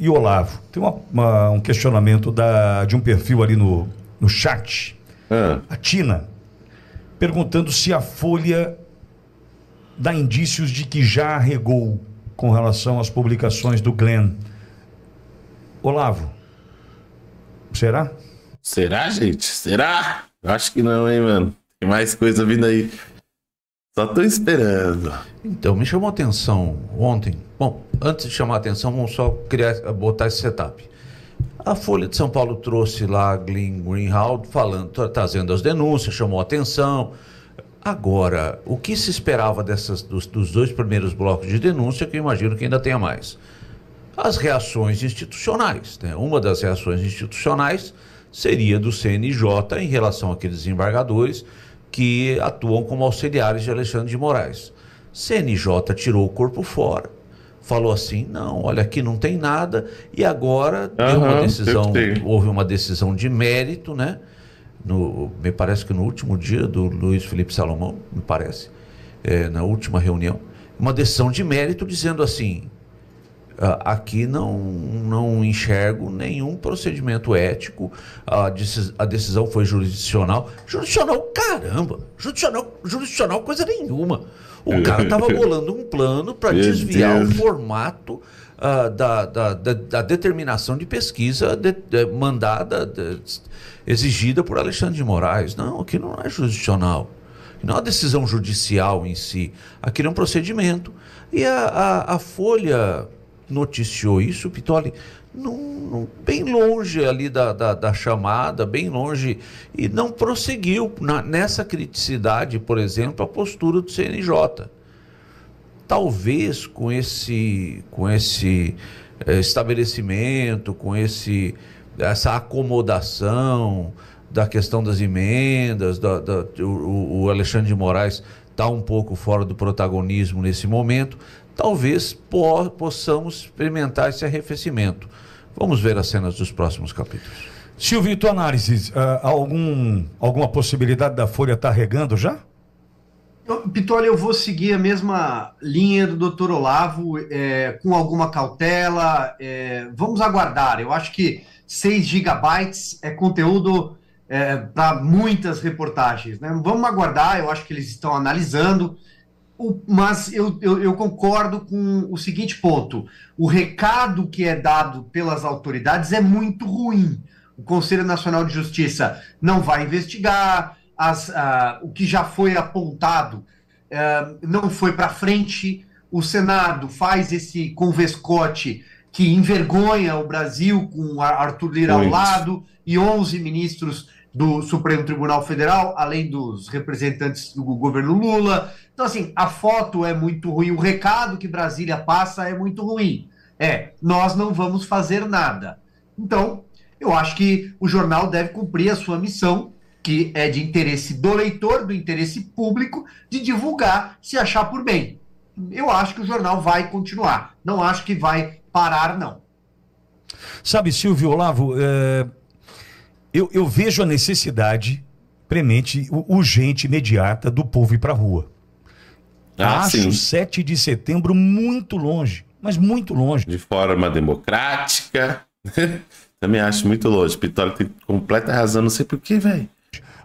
e Olavo, tem uma, uma, um questionamento da, de um perfil ali no, no chat. Ah. A Tina perguntando se a Folha dá indícios de que já arregou com relação às publicações do Glenn. Olavo, será? Será, gente? Será? acho que não, hein, mano. Tem mais coisa vindo aí. Só tô esperando. Então, me chamou a atenção ontem. Bom, antes de chamar a atenção, vamos só criar, botar esse setup. A Folha de São Paulo trouxe lá a Glenn Greenhalgh falando, trazendo as denúncias, chamou a atenção. Agora, o que se esperava dessas, dos, dos dois primeiros blocos de denúncia, que eu imagino que ainda tenha mais? As reações institucionais. Né? Uma das reações institucionais seria do CNJ em relação àqueles embargadores que atuam como auxiliares de Alexandre de Moraes. CNJ tirou o corpo fora. Falou assim: não, olha, aqui não tem nada. E agora uhum, uma decisão, houve uma decisão de mérito, né? No, me parece que no último dia do Luiz Felipe Salomão, me parece, é, na última reunião, uma decisão de mérito dizendo assim: ah, aqui não, não enxergo nenhum procedimento ético. A, decis, a decisão foi jurisdicional. Jurisdicional, caramba! Jurisdicional, jurisdicional coisa nenhuma. O é. cara estava bolando um plano para desviar Deus. o formato uh, da, da, da, da, determinação de pesquisa de, de, mandada, de, exigida por Alexandre de Moraes. Não, aqui não é jurisdicional. Não é uma decisão judicial em si. aqui é um procedimento. E a, a, a folha noticiou isso, Pitoli, num, num, bem longe ali da, da, da, chamada, bem longe, e não prosseguiu na, nessa criticidade, por exemplo, a postura do CNJ. Talvez com esse, com esse eh, estabelecimento, com esse, essa acomodação, da questão das emendas, da, da, o, o, Alexandre de Moraes está um pouco fora do protagonismo nesse momento, talvez po possamos experimentar esse arrefecimento. Vamos ver as cenas dos próximos capítulos. Silvio, tua análise, uh, ah, algum, alguma possibilidade da Folha estar tá regando já? Pitoli, eu vou seguir a mesma linha do Dr. Olavo, é, com alguma cautela. É, vamos aguardar. Eu acho que 6 gigabytes é conteúdo é, para muitas reportagens. Né? Vamos aguardar, eu acho que eles estão analisando, o, mas eu, eu, eu, concordo com o seguinte ponto: o recado que é dado pelas autoridades é muito ruim. O Conselho Nacional de Justiça não vai investigar, as, o que já foi apontado é, não foi para frente. O Senado faz esse convescote que envergonha o Brasil com Arthur Lira ao lado e 11 ministros do Supremo Tribunal Federal, além dos representantes do governo Lula. Então, assim, a foto é muito ruim, o recado que Brasília passa é muito ruim. É, nós não vamos fazer nada. Então, eu acho que o jornal deve cumprir a sua missão, que é de interesse do leitor, do interesse público, de divulgar se achar por bem. Eu acho que o jornal vai continuar. Não acho que vai parar, não. Sabe, Silvio Olavo, é eu, eu vejo a necessidade premente, urgente, imediata do povo ir para a rua. Ah, Acho sim. 7 de setembro muito longe, mas muito longe. De forma democrática. Né? Também acho muito longe. Pitório tem completa razão, não sei porquê, velho.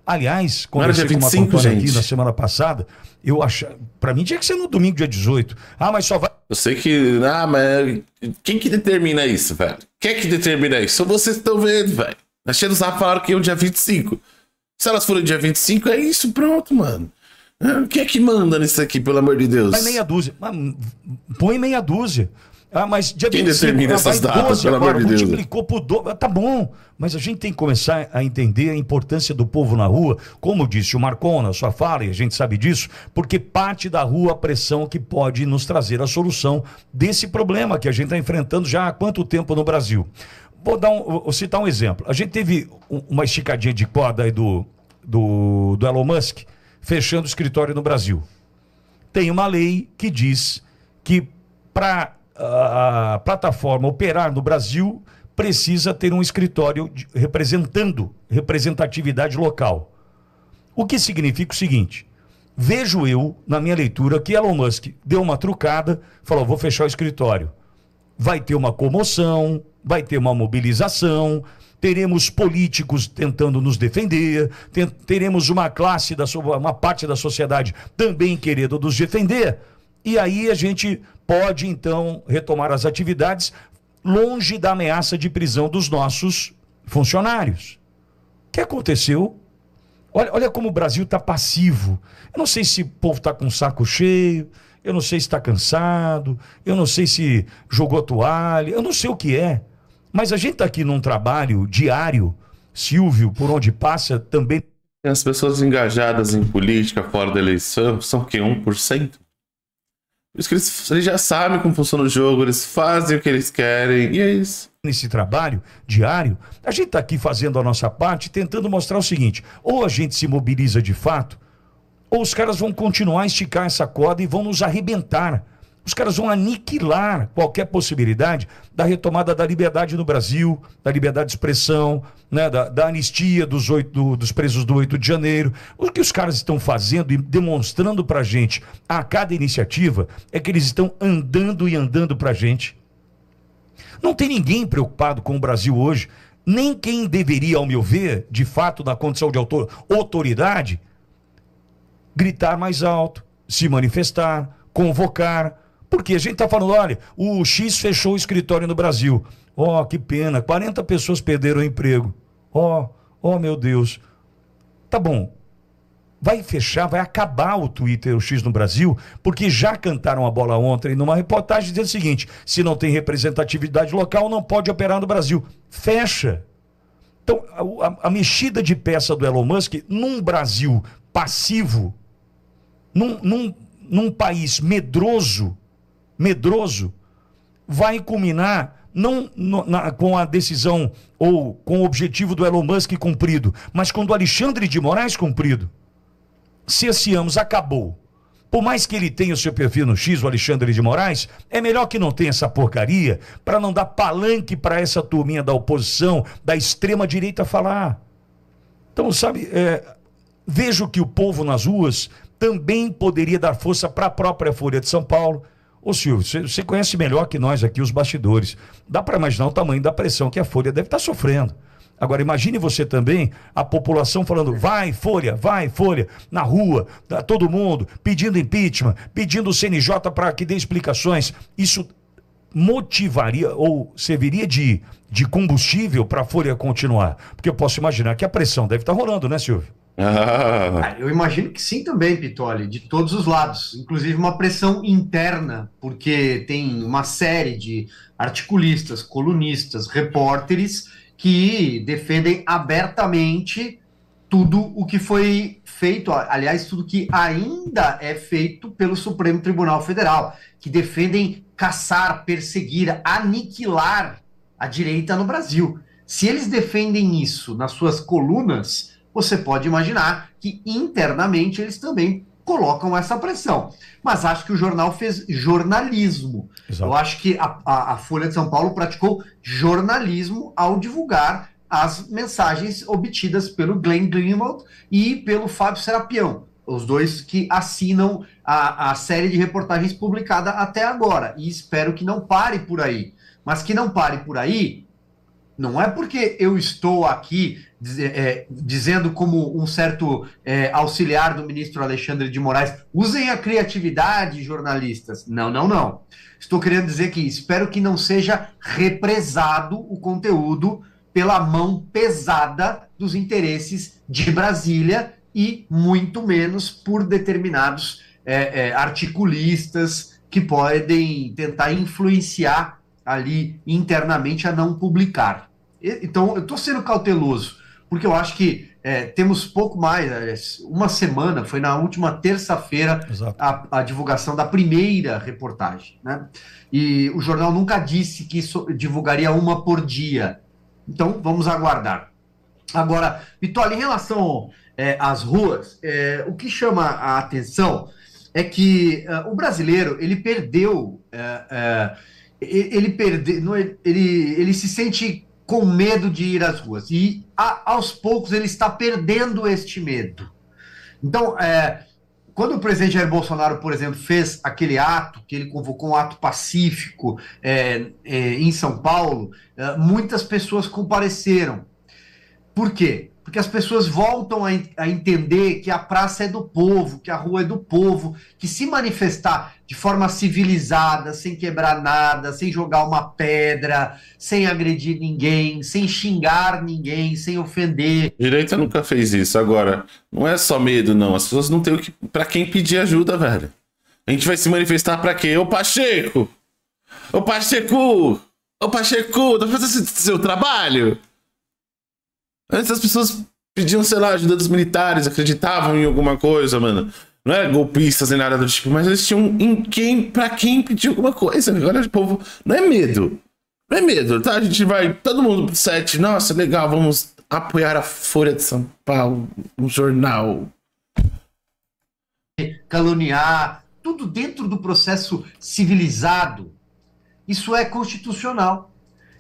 Aliás, eu com uma 25, aqui na semana passada, eu achava. Pra mim tinha que ser no domingo, dia 18. Ah, mas só vai. Eu sei que. Ah, mas. Quem que determina isso, velho? Quem é que determina isso? São vocês que estão vendo, velho. Na tá Cheia do Zap falaram que é o dia 25. Se elas forem dia 25, é isso, pronto, mano. É, Quem é que manda nisso aqui, pelo amor de Deus? Põe meia dúzia. Põe meia dúzia. Ah, mas dia Quem 25, determina ah, essas datas, pelo agora, amor de Deus? Multiplicou por do... Ah, tá bom, mas a gente tem que começar a entender a importância do povo na rua, como disse o Marcon na sua fala, e a gente sabe disso, porque parte da rua a pressão que pode nos trazer a solução desse problema que a gente está enfrentando já há quanto tempo no Brasil. Vou, dar um, vou citar um exemplo. A gente teve uma esticadinha de corda aí do, do, do Elon Musk fechando o escritório no Brasil. Tem uma lei que diz que para a plataforma operar no Brasil precisa ter um escritório representando representatividade local. O que significa o seguinte: vejo eu, na minha leitura, que Elon Musk deu uma trucada, falou: vou fechar o escritório vai ter uma comoção, vai ter uma mobilização, teremos políticos tentando nos defender, teremos uma classe da uma parte da sociedade também querendo nos defender. E aí a gente pode então retomar as atividades longe da ameaça de prisão dos nossos funcionários. O que aconteceu? Olha, olha como o Brasil está passivo. Eu não sei se o povo está com o saco cheio, eu não sei se está cansado, eu não sei se jogou toalha, eu não sei o que é. Mas a gente está aqui num trabalho diário, Silvio, por onde passa, também. As pessoas engajadas em política fora da eleição são que 1%? Isso que eles, eles já sabem como funciona o jogo, eles fazem o que eles querem, e é isso. Nesse trabalho diário, a gente está aqui fazendo a nossa parte, tentando mostrar o seguinte: ou a gente se mobiliza de fato ou os caras vão continuar a esticar essa corda e vão nos arrebentar. Os caras vão aniquilar qualquer possibilidade da retomada da liberdade no Brasil, da liberdade de expressão, né, da, da anistia dos, do, dos presos do 8 de janeiro. O que os caras estão fazendo e demonstrando para a gente a cada iniciativa é que eles estão andando e andando para a gente. Não tem ninguém preocupado com o Brasil hoje, nem quem deveria, ao meu ver, de fato, na condição de autor, autoridade, gritar mais alto, se manifestar, convocar. Porque a gente está falando, olha, o X fechou o escritório no Brasil. Ó, oh, que pena, 40 pessoas perderam o emprego. Ó, oh, ó, oh, meu Deus. Tá bom. Vai fechar, vai acabar o Twitter, o X no Brasil, porque já cantaram a bola ontem numa reportagem dizendo o seguinte: se não tem representatividade local, não pode operar no Brasil. Fecha. Então, a, a mexida de peça do Elon Musk num Brasil passivo, num, num, num país medroso, medroso, vai culminar não no, na, com a decisão ou com o objetivo do Elon Musk cumprido, mas com o do Alexandre de Moraes cumprido. Cessiamos, acabou. Por mais que ele tenha o seu perfil no X, o Alexandre de Moraes, é melhor que não tenha essa porcaria para não dar palanque para essa turminha da oposição, da extrema-direita falar. Então, sabe, é, vejo que o povo nas ruas também poderia dar força para a própria Folha de São Paulo. Ô Silvio, você conhece melhor que nós aqui os bastidores. Dá para imaginar o tamanho da pressão que a Folha deve estar tá sofrendo. Agora, imagine você também, a população falando, vai, Folha, vai, Folha, na rua, tá todo mundo, pedindo impeachment, pedindo o CNJ para que dê explicações. Isso motivaria ou serviria de, de combustível para a Folha continuar? Porque eu posso imaginar que a pressão deve estar tá rolando, né, Silvio? Ah. ah. Eu imagino que sim também, Pitoli, de todos os lados. Inclusive uma pressão interna, porque tem uma série de articulistas, colunistas, repórteres que defendem abertamente tudo o que foi feito, aliás, tudo que ainda é feito pelo Supremo Tribunal Federal, que defendem caçar, perseguir, aniquilar a direita no Brasil. Se eles defendem isso nas suas colunas, você pode imaginar que internamente eles também colocam essa pressão. Mas acho que o jornal fez jornalismo. Exato. Eu acho que a, a, a Folha de São Paulo praticou jornalismo ao divulgar as mensagens obtidas pelo Glenn Greenwald e pelo Fábio Serapião, os dois que assinam a, a série de reportagens publicada até agora. E espero que não pare por aí. Mas que não pare por aí não é porque eu estou aqui é, dizendo como um certo é, auxiliar do ministro Alexandre de Moraes, usem a criatividade, jornalistas. Não, não, não. Estou querendo dizer que espero que não seja represado o conteúdo pela mão pesada dos interesses de Brasília e muito menos por determinados é, é articulistas que podem tentar influenciar ali internamente a não publicar. Então, eu estou sendo cauteloso, porque eu acho que é, temos pouco mais, é, uma semana, foi na última terça-feira a, a, divulgação da primeira reportagem. Né? E o jornal nunca disse que divulgaria uma por dia. Então, vamos aguardar. Agora, Vitória, em relação é, às ruas, é, o que chama a atenção é que é, o brasileiro ele perdeu é, ele perde, é, ele, ele se sente com medo de ir às ruas e a, aos poucos ele está perdendo este medo. Então, é, quando o presidente Jair Bolsonaro, por exemplo, fez aquele ato, que ele convocou um ato pacífico é, é, em São Paulo, é, muitas pessoas compareceram. Por quê? porque as pessoas voltam a, a, entender que a praça é do povo, que a rua é do povo, que se manifestar de forma civilizada, sem quebrar nada, sem jogar uma pedra, sem agredir ninguém, sem xingar ninguém, sem ofender. Direita nunca fez isso. Agora, não é só medo, não. As pessoas não têm o que, para quem pedir ajuda, velho. A gente vai se manifestar para quê? Ô Pacheco! Ô Pacheco! Ô Pacheco, tá fazendo seu trabalho? Antes as pessoas pediam, sei lá, ajuda dos militares, acreditavam em alguma coisa, mano. Não é golpistas nem nada do tipo, mas eles tinham em quem, pra quem pedir alguma coisa. Agora o povo não é medo. Não é medo, tá? A gente vai, todo mundo pro set, nossa, legal, vamos apoiar a Folha de São Paulo, um jornal. Caluniar, tudo dentro do processo civilizado. Isso é constitucional.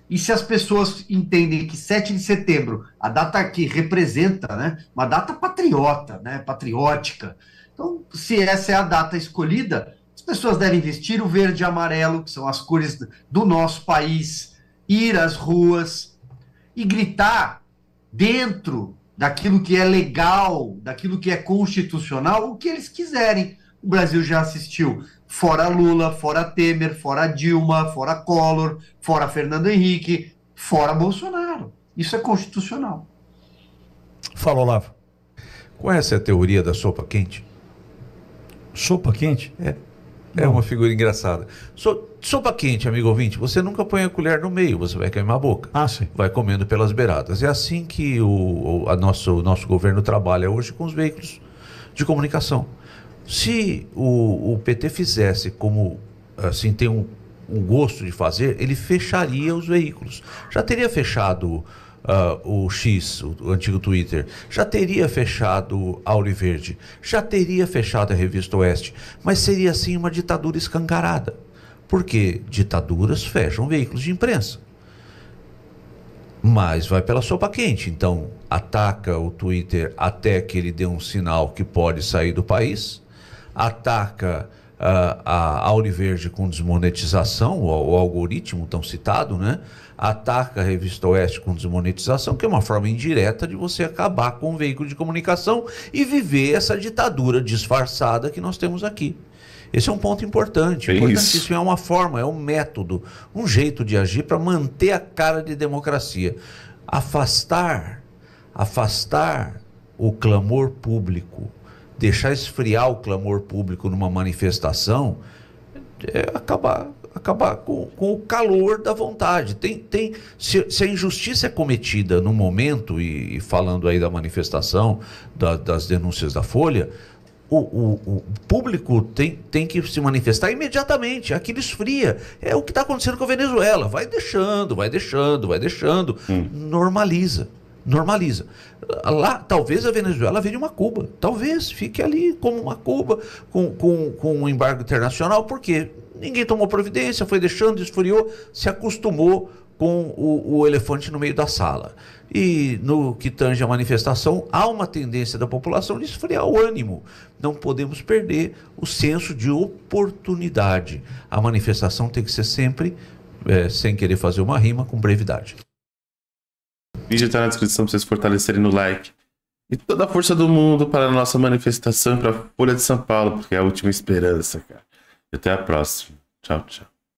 E se as pessoas entendem que 7 de setembro, a data que representa, né, uma data patriota, né, patriótica. Então, se essa é a data escolhida, as pessoas devem vestir o verde e amarelo, que são as cores do nosso país, ir às ruas e gritar dentro daquilo que é legal, daquilo que é constitucional, o que eles quiserem o Brasil já assistiu fora Lula, fora Temer, fora Dilma, fora Collor, fora Fernando Henrique, fora Bolsonaro. Isso é constitucional. Fala, Olavo. é essa teoria da sopa quente? Sopa quente? É. É uma figura engraçada. So, sopa quente, amigo ouvinte, você nunca põe a colher no meio, você vai queimar a boca. Ah, sim. Vai comendo pelas beiradas. É assim que o, o nosso, o nosso governo trabalha hoje com os veículos de comunicação. Se o, o PT fizesse como assim tem um, um, gosto de fazer, ele fecharia os veículos. Já teria fechado uh, o X, o, o, antigo Twitter, já teria fechado a Oliverde, já teria fechado a Revista Oeste, mas seria assim uma ditadura escancarada. Porque ditaduras fecham veículos de imprensa. Mas vai pela sopa quente. Então, ataca o Twitter até que ele dê um sinal que pode sair do país ataca uh, a Verde com desmonetização, o, o, algoritmo tão citado, né? Ataca a Revista Oeste com desmonetização, que é uma forma indireta de você acabar com o veículo de comunicação e viver essa ditadura disfarçada que nós temos aqui. Esse é um ponto importante. É Isso. É uma forma, é um método, um jeito de agir para manter a cara de democracia. Afastar, afastar o clamor público, deixar esfriar o clamor público numa manifestação é acabar acabar com, com o calor da vontade. Tem, tem, se, se a injustiça é cometida no momento, e, e falando aí da manifestação, da, das denúncias da Folha, o, o, o, público tem, tem que se manifestar imediatamente, aquilo esfria. É o que está acontecendo com a Venezuela. Vai deixando, vai deixando, vai deixando, hum. normaliza normaliza. Lá, talvez a Venezuela vire uma Cuba, talvez fique ali como uma Cuba, com, com, com um embargo internacional, porque ninguém tomou providência, foi deixando, esfriou se acostumou com o, o, elefante no meio da sala. E no que tange a manifestação, há uma tendência da população de esfriar o ânimo. Não podemos perder o senso de oportunidade. A manifestação tem que ser sempre, é, sem querer fazer uma rima, com brevidade vídeo está na descrição para vocês fortalecerem no like. E toda a força do mundo para a nossa manifestação para a Folha de São Paulo, porque é a última esperança, cara. E até a próxima. Tchau, tchau.